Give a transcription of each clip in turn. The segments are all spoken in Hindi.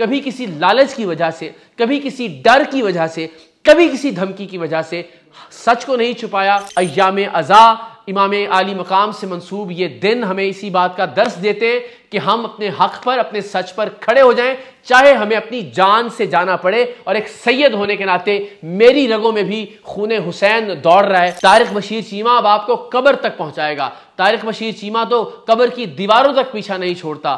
कभी किसी लालच की वजह से कभी किसी डर की वजह से कभी किसी धमकी की वजह से सच को नहीं छुपाया अयाम अज़ा इमाम आली मकाम से मंसूब ये दिन हमें इसी बात का दर्श देते हैं कि हम अपने हक पर अपने सच पर खड़े हो जाएं चाहे हमें अपनी जान से जाना पड़े और एक सैयद होने के नाते मेरी रगों में भी खून हुसैन दौड़ रहा है तारिक बशीर चीमा अब आपको कबर तक पहुंचाएगा तारिक बशीर चीमा तो कबर की दीवारों तक पीछा नहीं छोड़ता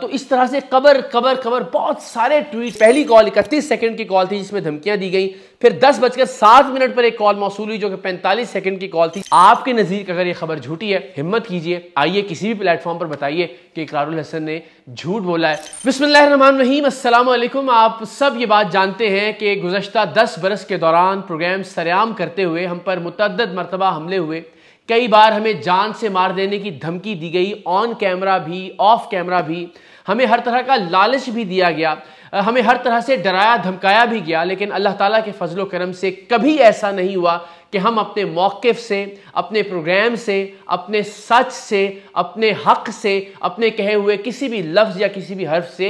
तो इस तरह से कबर कबर कबर बहुत सारे ट्वीट पहली कॉल इकतीस सेकंड की कॉल थी जिसमें धमकियां दी गई फिर दस बजकर सात मिनट पर एक कॉल मौसू हुई जो कि पैंतालीस सेकंड की कॉल थी आपके नजीर अगर यह खबर झूठी है हिम्मत कीजिए आइए किसी भी प्लेटफॉर्म पर बताइए कि इकरारुल इमाम हसन ने झूठ बोला है बिसमीम अलैक्म आप सब ये बात जानते हैं कि गुजशत दस बरस के दौरान प्रोग्राम सरेआम करते हुए हम पर मुतद मरतबा हमले हुए कई बार हमें जान से मार देने की धमकी दी गई ऑन कैमरा भी ऑफ कैमरा भी हमें हर तरह का लालच भी दिया गया हमें हर तरह से डराया धमकाया भी गया लेकिन अल्लाह ताला के फजलो करम से कभी ऐसा नहीं हुआ कि हम अपने मौक़ से अपने प्रोग्राम से अपने सच से अपने हक से अपने कहे हुए किसी भी लफ्ज़ या किसी भी हर्फ से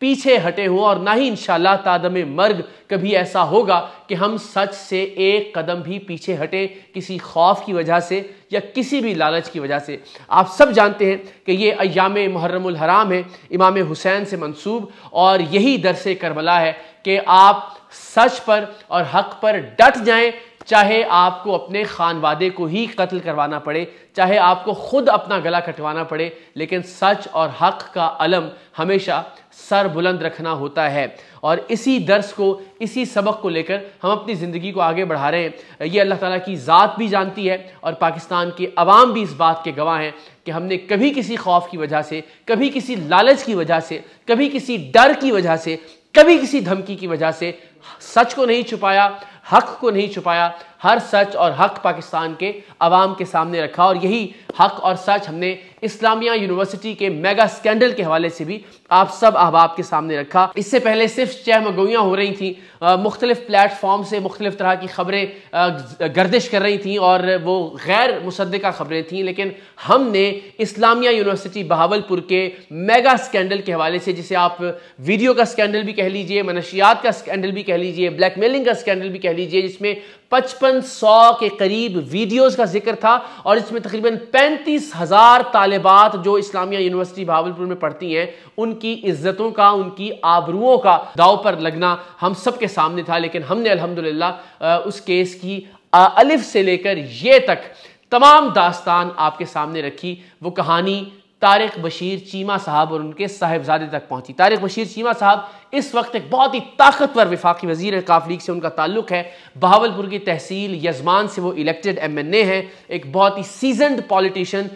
पीछे हटे हों और ना ही इन तादम मर्ग कभी ऐसा होगा कि हम सच से एक कदम भी पीछे हटे किसी खौफ की वजह से या किसी भी लालच की वजह से आप सब जानते हैं कि ये अयाम मुहर्रमुल हराम है इमाम हुसैन से मंसूब और यही दरस करबला है कि आप सच पर और हक पर डट जाएं चाहे आपको अपने खान वादे को ही कत्ल करवाना पड़े चाहे आपको खुद अपना गला कटवाना पड़े लेकिन सच और हक का अलम हमेशा सर बुलंद रखना होता है और इसी दर्स को इसी सबक को लेकर हम अपनी ज़िंदगी को आगे बढ़ा रहे हैं ये अल्लाह ताला की ज़ात भी जानती है और पाकिस्तान के अवाम भी इस बात के गवाह हैं कि हमने कभी किसी खौफ की वजह से कभी किसी लालच की वजह से कभी किसी डर की वजह से कभी किसी धमकी की वजह से सच को नहीं छुपाया हक को नहीं छुपाया हर सच और हक पाकिस्तान के अवाम के सामने रखा और यही हक और सच हमने इस्लामिया यूनिवर्सिटी के मेगा स्कैंडल के हवाले से भी आप सब अहबाब के सामने रखा इससे पहले सिर्फ चहमगोइयाँ हो रही थी मुख्तलिफ प्लेटफॉर्म से मुख्तलिफ तरह की खबरें गर्दिश कर रही थी और वो गैर मुसदा खबरें थी लेकिन हमने इस्लामिया यूनिवर्सिटी बहावलपुर के मेगा स्कैंडल के हवाले से जिसे आप वीडियो का स्कैंडल भी कह लीजिए मनशियात का स्कैंडल भी कह कह लीजिए ब्लैकमेलिंग का स्कैंडल भी कह लीजिए जिसमें पचपन सौ के करीब वीडियोस का जिक्र था और इसमें तकरीबन पैंतीस हजार तालिबात जो इस्लामिया यूनिवर्सिटी भावलपुर में पढ़ती हैं उनकी इज्जतों का उनकी आबरुओं का दाव पर लगना हम सबके सामने था लेकिन हमने अल्हम्दुलिल्लाह उस केस की अलिफ से लेकर ये तक तमाम दास्तान आपके सामने रखी वो कहानी तारिक बशीर चीमा साहब और उनके साहेबजादे तक पहुंची तारिक बशीर चीमा साहब इस वक्त एक बहुत ही ताकतवर विफाकी वजीर काफ लीग से उनका ताल्लुक है बहावलपुर की तहसील यजमान से वो इलेक्टेड एम एन ए हैं एक बहुत ही सीजनड पॉलिटिशन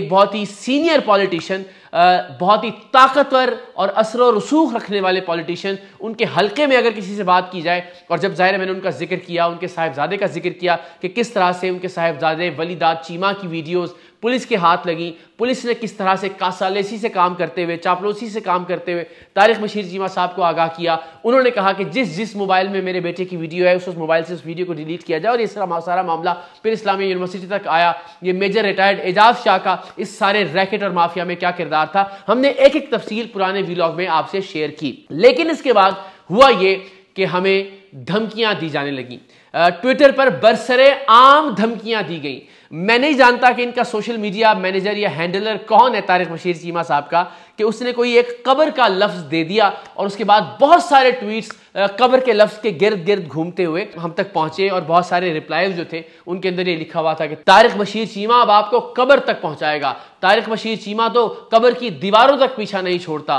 एक बहुत ही सीनियर पॉलिटिशन बहुत ही ताकतवर और असर रसूख रखने वाले पॉलिटिशियन उनके हल्के में अगर किसी से बात की जाए और जब ज़ाहिर मैंने उनका जिक्र किया उनके साहेबजादे का जिक्र किया कि किस तरह से उनके साहेबजादे वलीदाद चीमा की वीडियोज़ पुलिस के हाथ लगी पुलिस ने किस तरह से कासालेसी से काम करते हुए चापलोसी से काम करते हुए तारिक मशीर जीमा साहब को आगाह किया उन्होंने कहा कि जिस जिस मोबाइल में मेरे बेटे की वीडियो है उस उस मोबाइल से उस वीडियो को डिलीट किया जाए और ये सारा मामला फिर इस्लामी यूनिवर्सिटी तक आया ये मेजर रिटायर्ड एजाज शाह का इस सारे रैकेट और माफिया में क्या किरदार था हमने एक एक तफसील पुराने वीलॉग में आपसे शेयर की लेकिन इसके बाद हुआ ये कि हमें धमकियां दी जाने लगी ट्विटर पर बरसरे आम धमकियां दी गई मैं नहीं जानता कि इनका सोशल मीडिया मैनेजर या हैंडलर कौन है तारिक बशीर चीमा साहब का कि उसने कोई एक कबर का लफ्ज दे दिया और उसके बाद बहुत सारे ट्वीट्स कब्र के लफ्ज़ के गिर्द गिर्द घूमते हुए हम तक पहुँचे और बहुत सारे रिप्लाई जो थे उनके अंदर ये लिखा हुआ था कि तारिक बशीर चीमा अब आपको कब्र तक पहुँचाएगा तारिक बशीर चीमा तो कब्र की दीवारों तक पीछा नहीं छोड़ता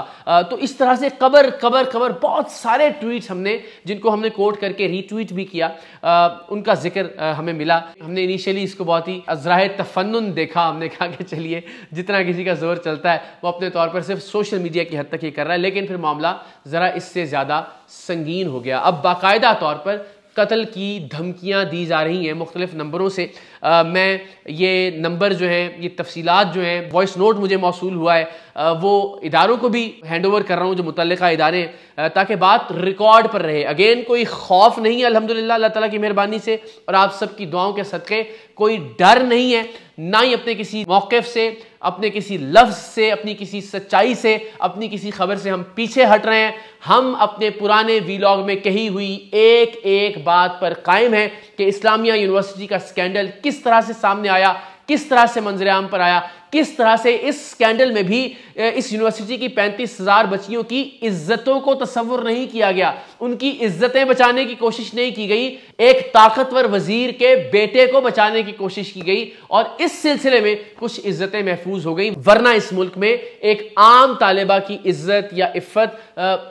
तो इस तरह से कब्र कब्र कब्र बहुत सारे ट्वीट हमने जिनको हमने कोट करके रीट्वीट भी किया उनका जिक्र हमें मिला हमने इनिशियली इसको बहुत ही अजरा तफन देखा हमने कहा कि चलिए जितना किसी का जोर चलता है वो अपने तौर पर सिर्फ सोशल मीडिया की हद तक ही कर रहा है लेकिन फिर मामला ज़रा इससे ज़्यादा संगीन हो गया अब बाकायदा तौर पर कत्ल की धमकियां दी जा रही हैं मुख्तलिफ नंबरों से आ, मैं ये नंबर जो हैं ये तफसीत जो हैं वॉइस नोट मुझे मौसू हुआ है आ, वो इदारों को भी हैंड ओवर कर रहा हूँ जो मुतल इदारे हैं ताकि बात रिकॉर्ड पर रहे अगेन कोई खौफ नहीं है अल्हम्दुलिल्लाह अल्लाह ताला की मेहरबानी से और आप सबकी दुआओं के सदक़े कोई डर नहीं है ना ही अपने किसी मौक़ से अपने किसी लफ्ज़ से अपनी किसी सच्चाई से अपनी किसी खबर से हम पीछे हट रहे हैं हम अपने पुराने वीलॉग में कही हुई एक एक बात पर कायम है कि इस्लामिया यूनिवर्सिटी का स्कैंडल किस तरह से सामने आया किस तरह से मंजरेआम पर आया किस तरह से इस स्कैंडल में भी इस यूनिवर्सिटी की पैंतीस हजार बच्चियों की इज्जतों को तस्वुर नहीं किया गया उनकी इज्जतें बचाने की कोशिश नहीं की गई एक ताकतवर वजीर के बेटे को बचाने की कोशिश की गई और इस सिलसिले में कुछ इज्जतें महफूज हो गई वरना इस मुल्क में एक आम तालिबा की इज्जत या इफ्फत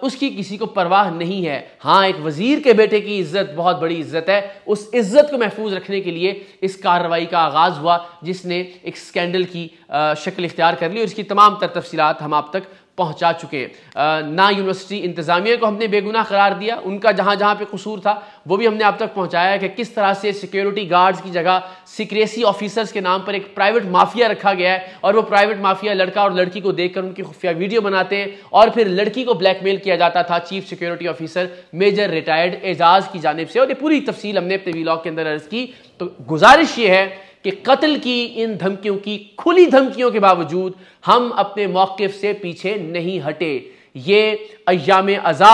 उसकी किसी को परवाह नहीं है हाँ एक वजीर के बेटे की इज्जत बहुत बड़ी इज्जत है उस इज्जत को महफूज रखने के लिए इस कार्रवाई का आगाज हुआ जिसने एक स्कैंडल की शक्ल इख्तियार कर ली और इसकी तमाम तर तफसीत हम आप तक पहुंचा चुके हैं ना यूनिवर्सिटी इंतज़ामिया को हमने बेगुनाह करार दिया उनका जहां जहां पे कसूर था वो भी हमने आप तक पहुंचाया कि किस तरह से सिक्योरिटी गार्ड्स की जगह सिक्रेसी ऑफिसर्स के नाम पर एक प्राइवेट माफिया रखा गया है और वो प्राइवेट माफिया लड़का और लड़की को देखकर उनकी खुफिया वीडियो बनाते हैं और फिर लड़की को ब्लैकमेल किया जाता था chief security officer major retired Ejaz की जानब से और ये पूरी तफसील हमने अपने वीलॉग के अंदर अर्ज की तो गुजारिश ये है कि कत्ल की इन धमकियों की खुली धमकियों के बावजूद हम अपने मौके से पीछे नहीं हटे ये अयाम अज़ा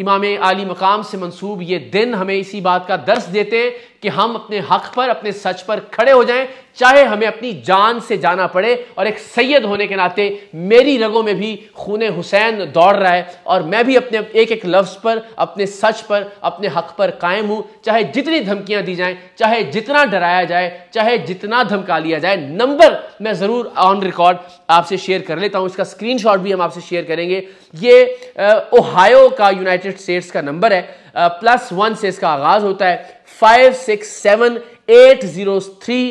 इमाम आली मकाम से मंसूब ये दिन हमें इसी बात का दर्श देते कि हम अपने हक पर अपने सच पर खड़े हो जाएं चाहे हमें अपनी जान से जाना पड़े और एक सैयद होने के नाते मेरी रगों में भी खून हुसैन दौड़ रहा है और मैं भी अपने एक एक लफ्ज़ पर अपने सच पर अपने हक पर कायम हूँ चाहे जितनी धमकियाँ दी जाएं चाहे जितना डराया जाए चाहे जितना धमका लिया जाए नंबर मैं ज़रूर ऑन रिकॉर्ड आपसे शेयर कर लेता हूँ इसका स्क्रीन भी हम आपसे शेयर करेंगे ये ओहायो का यूनाइटेड स्टेट्स का नंबर है प्लस वन से इसका आगाज होता है five six seven eight zero three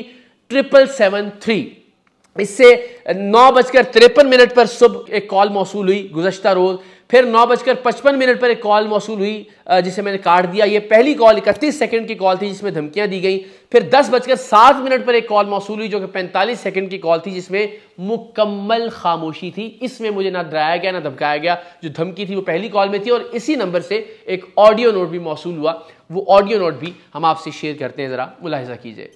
triple seven three इससे नौ बजकर तिरपन मिनट पर सुबह एक कॉल मौसू हुई गुजशत रोज़ फिर नौ बजकर पचपन मिनट पर एक कॉल मौसू हुई जिसे मैंने काट दिया ये पहली कॉल इकतीस सेकंड की कॉल थी जिसमें धमकियां दी गई फिर दस बजकर सात मिनट पर एक कॉल मौसू हुई जो कि पैंतालीस सेकंड की कॉल थी जिसमें मुकम्मल खामोशी थी इसमें मुझे ना डराया गया ना धमकाया गया जो धमकी थी वो पहली कॉल में थी और इसी नंबर से एक ऑडियो नोट भी मौसू हुआ वो ऑडियो नोट भी हम आपसे शेयर करते हैं ज़रा मुलाहजा कीजिए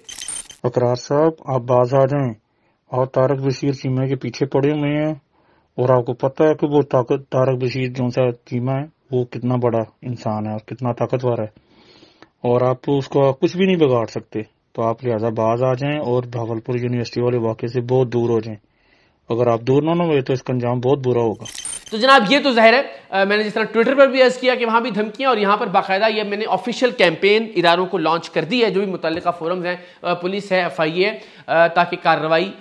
अकरार साहब आप बाज आ जाए और तारक बशीर सीमा के पीछे पड़े हुए हैं और आपको पता है कि वो तारक बशीर जो सा चीमा है वो कितना बड़ा इंसान है और कितना ताकतवर है और आप उसको कुछ भी नहीं बिगाड़ सकते तो आप लिहाजा बाज आ जाएं और भावलपुर यूनिवर्सिटी वाले वाक्य से बहुत दूर हो जाएं अगर आप दूर ना हो तो इसका अंजाम बहुत बुरा होगा तो जनाब ये तो जाहिर है मैंने जिस तरह ट्विटर पर भी अर्ज़ किया कि वहाँ भी धमकियाँ और यहाँ पर बाकायदा ये मैंने ऑफिशियल कैंपेन इदारों को लॉन्च कर दी है जो भी मुतल फोरम्स हैं पुलिस है एफ आई ए ताकि कार्रवाई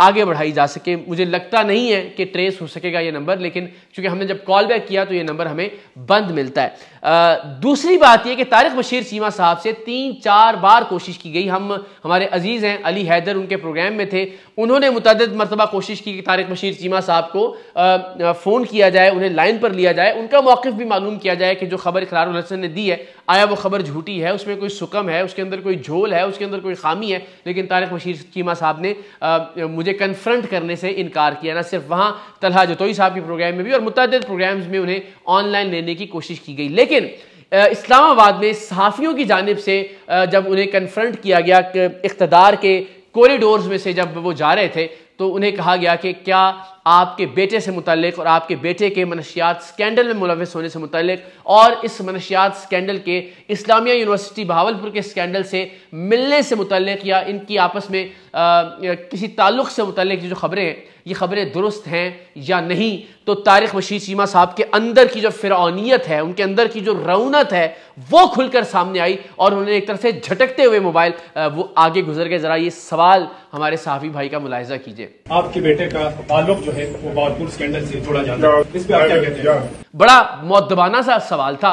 आगे बढ़ाई जा सके मुझे लगता नहीं है कि ट्रेस हो सकेगा ये नंबर लेकिन चूंकि हमने जब कॉल बैक किया तो ये नंबर हमें बंद मिलता है दूसरी बात यह कि तारिक बशीर सीमा साहब से तीन चार बार कोशिश की गई हम हमारे अजीज़ हैं अली हैदर उनके प्रोग्राम में थे उन्होंने मुतद मरतबा कोशिश की कि तारिक बशीर सीमा साहब को फ़ोन किया जाए उन्हें लाइन पर पर लिया जाए उनका मौकफ भी मालूम किया जाए कि जो खबर इकरार हसन ने दी है आया वो खबर झूठी है उसमें कोई सुकम है उसके अंदर कोई झोल है उसके अंदर कोई खामी है लेकिन तारक बशीर चीमा साहब ने आ, मुझे कन्फ्रंट करने से इनकार किया ना सिर्फ वहाँ तलहा जतोई साहब के प्रोग्राम में भी और मुतद प्रोग्राम्स में उन्हें ऑनलाइन लेने की कोशिश की गई लेकिन इस्लामाबाद में सहाफ़ियों की जानब से जब उन्हें कन्फ्रंट किया गया कि इकतदार के कॉरिडोर्स में से जब वो जा रहे थे तो उन्हें कहा गया कि क्या आपके बेटे से मुतलक और आपके बेटे के मनशियात स्कैंडल में मुलविस होने से मुतलक और इस मनशियात स्कैंडल के इस्लामिया यूनिवर्सिटी भावलपुर के स्कैंडल से मिलने से मुतलक या इनकी आपस में आ, किसी ताल्लुक से मुतलक जो खबरें हैं ये ख़बरें दुरुस्त हैं या नहीं तो तारिक मशीद सीमा साहब के अंदर की जो फिरौनीत है उनके अंदर की जो रौनत है वो खुलकर सामने आई और उन्होंने एक तरह से झटकते हुए मोबाइल वो आगे गुजर गए ज़रा ये सवाल हमारे साफी भाई का मुलायजा कीजिए आपके बेटे का जो है वो स्कैंडल से जाता है इस आप क्या कहते हैं बड़ा मौतबाना सा सवाल था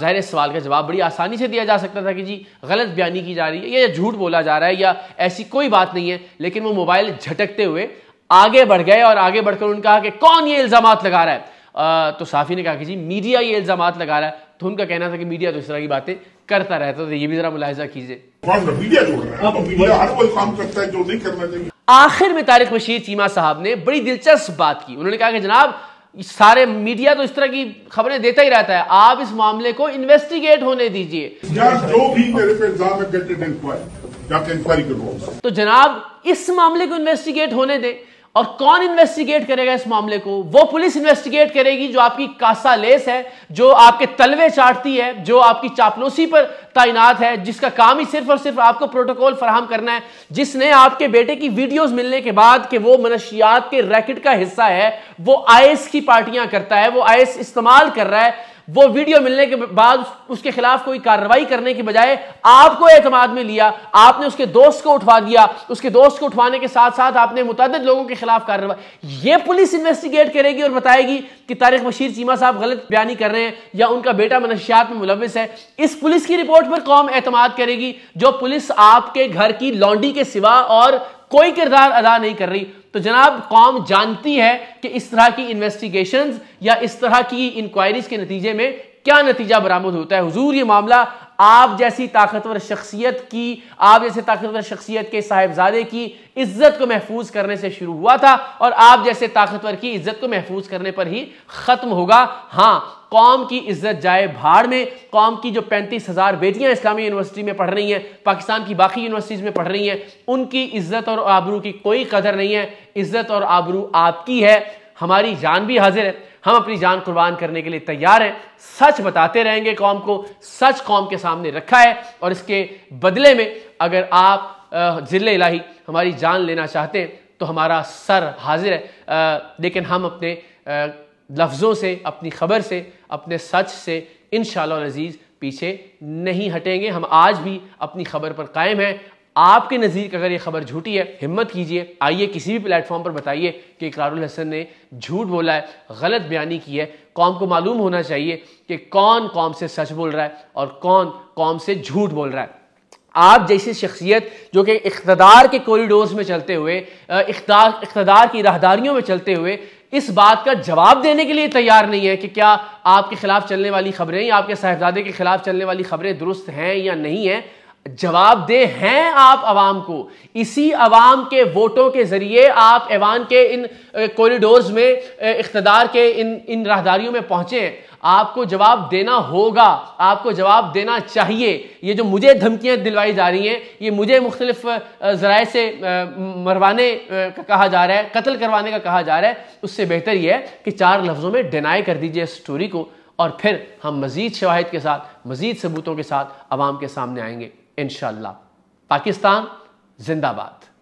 ज़ाहिर इस सवाल का जवाब बड़ी आसानी से दिया जा सकता था कि जी गलत बयानी की जा रही है या झूठ बोला जा रहा है या ऐसी कोई बात नहीं है लेकिन वो मोबाइल झटकते हुए आगे बढ़ गए और आगे बढ़कर उन्होंने कहा कि कौन ये इल्ज़ाम लगा रहा है आ, तो साफ़ी ने कहा कि जी मीडिया ये इल्ज़ाम लगा रहा है तो उनका कहना था कि मीडिया तो इस तरह की बातें करता रहता था तो ये भी जरा मुलाहजा कीजिए आखिर में तारिक बशीर चीमा साहब ने बड़ी दिलचस्प बात की उन्होंने कहा कि जनाब सारे मीडिया तो इस तरह की खबरें देता ही रहता है आप इस मामले को इन्वेस्टिगेट होने दीजिए जो भी मेरे पे इल्जाम है तो जनाब इस मामले को इन्वेस्टिगेट होने दें और कौन इन्वेस्टिगेट करेगा इस मामले को वो पुलिस इन्वेस्टिगेट करेगी जो आपकी कासा लेस है जो आपके तलवे चाटती है जो आपकी चापलोसी पर तैनात है जिसका काम ही सिर्फ और सिर्फ आपको प्रोटोकॉल फराहम करना है जिसने आपके बेटे की वीडियोस मिलने के बाद कि वो मनशियात के रैकेट का हिस्सा है वो आयस की पार्टियां करता है वो आयस इस्तेमाल कर रहा है वो वीडियो मिलने के बाद उसके खिलाफ कोई कार्रवाई करने के बजाय आपको एतमाद में लिया आपने उसके दोस्त को उठवा दिया उसके दोस्त को उठवाने के साथ साथ आपने मुतद लोगों के खिलाफ कार्रवाई ये पुलिस इन्वेस्टिगेट करेगी और बताएगी कि तारिक बशीर चीमा साहब गलत बयानी कर रहे हैं या उनका बेटा मनशियात में मुलविस है इस पुलिस की रिपोर्ट पर कौम एतमाद करेगी जो पुलिस आपके घर की लॉन्डी के सिवा और कोई किरदार अदा नहीं कर रही तो जनाब कौम जानती है कि इस तरह की इन्वेस्टिगेशंस या इस तरह की इंक्वायरीज के नतीजे में क्या नतीजा बरामद होता है हुजूर ये मामला आप जैसी ताकतवर शख्सियत की आप जैसे ताकतवर शख्सियत के साहिबजादे की इज्जत को महफूज करने से शुरू हुआ था और आप जैसे ताकतवर की इज्जत को महफूज करने पर ही ख़त्म होगा हाँ कौम की इज्जत जाए भाड़ में कौम की जो पैंतीस हज़ार बेटियां इस्लामी यूनिवर्सिटी में पढ़ रही हैं पाकिस्तान की बाकी यूनिवर्सिटीज़ में पढ़ रही हैं उनकी इज्जत और आबरू की कोई कदर नहीं है इज्जत और आबरू आपकी है हमारी जान भी हाजिर है हम अपनी जान कुर्बान करने के लिए तैयार हैं सच बताते रहेंगे कौम को सच कौम के सामने रखा है और इसके बदले में अगर आप जिले इलाही हमारी जान लेना चाहते हैं तो हमारा सर हाजिर है आ, लेकिन हम अपने लफ्ज़ों से अपनी ख़बर से अपने सच से इन शजीज़ पीछे नहीं हटेंगे हम आज भी अपनी खबर पर कायम हैं आपके नज़दीक अगर ये खबर झूठी है हिम्मत कीजिए आइए किसी भी प्लेटफॉर्म पर बताइए कि इकरारुल हसन ने झूठ बोला है गलत बयानी की है कौम को मालूम होना चाहिए कि कौन कौम से सच बोल रहा है और कौन कौम से झूठ बोल रहा है आप जैसी शख्सियत जो कि इकतदार के कॉरिडोर्स में चलते हुए इकतदार की राहदारियों में चलते हुए इस बात का जवाब देने के लिए तैयार नहीं है कि क्या आपके खिलाफ चलने वाली खबरें या आपके साहबजादे के खिलाफ चलने वाली खबरें दुरुस्त हैं या नहीं हैं जवाब दे हैं आप आवाम को इसी आवाम के वोटों के जरिए आप ऐवान के इन कॉरिडोर्स में इकतदार के इन इन राहदारियों में पहुंचे आपको जवाब देना होगा आपको जवाब देना चाहिए ये जो मुझे धमकियां दिलवाई जा रही हैं ये मुझे मुख्तलिफ ज़राए से मरवाने का कहा जा रहा है कत्ल करवाने का कहा जा रहा है उससे बेहतर यह है कि चार लफ्ज़ों में डिनाई कर दीजिए इस स्टोरी को और फिर हम मज़ीद शवाहद के साथ मज़ीद सबूतों के साथ आवाम के सामने आएंगे इनशाला पाकिस्तान जिंदाबाद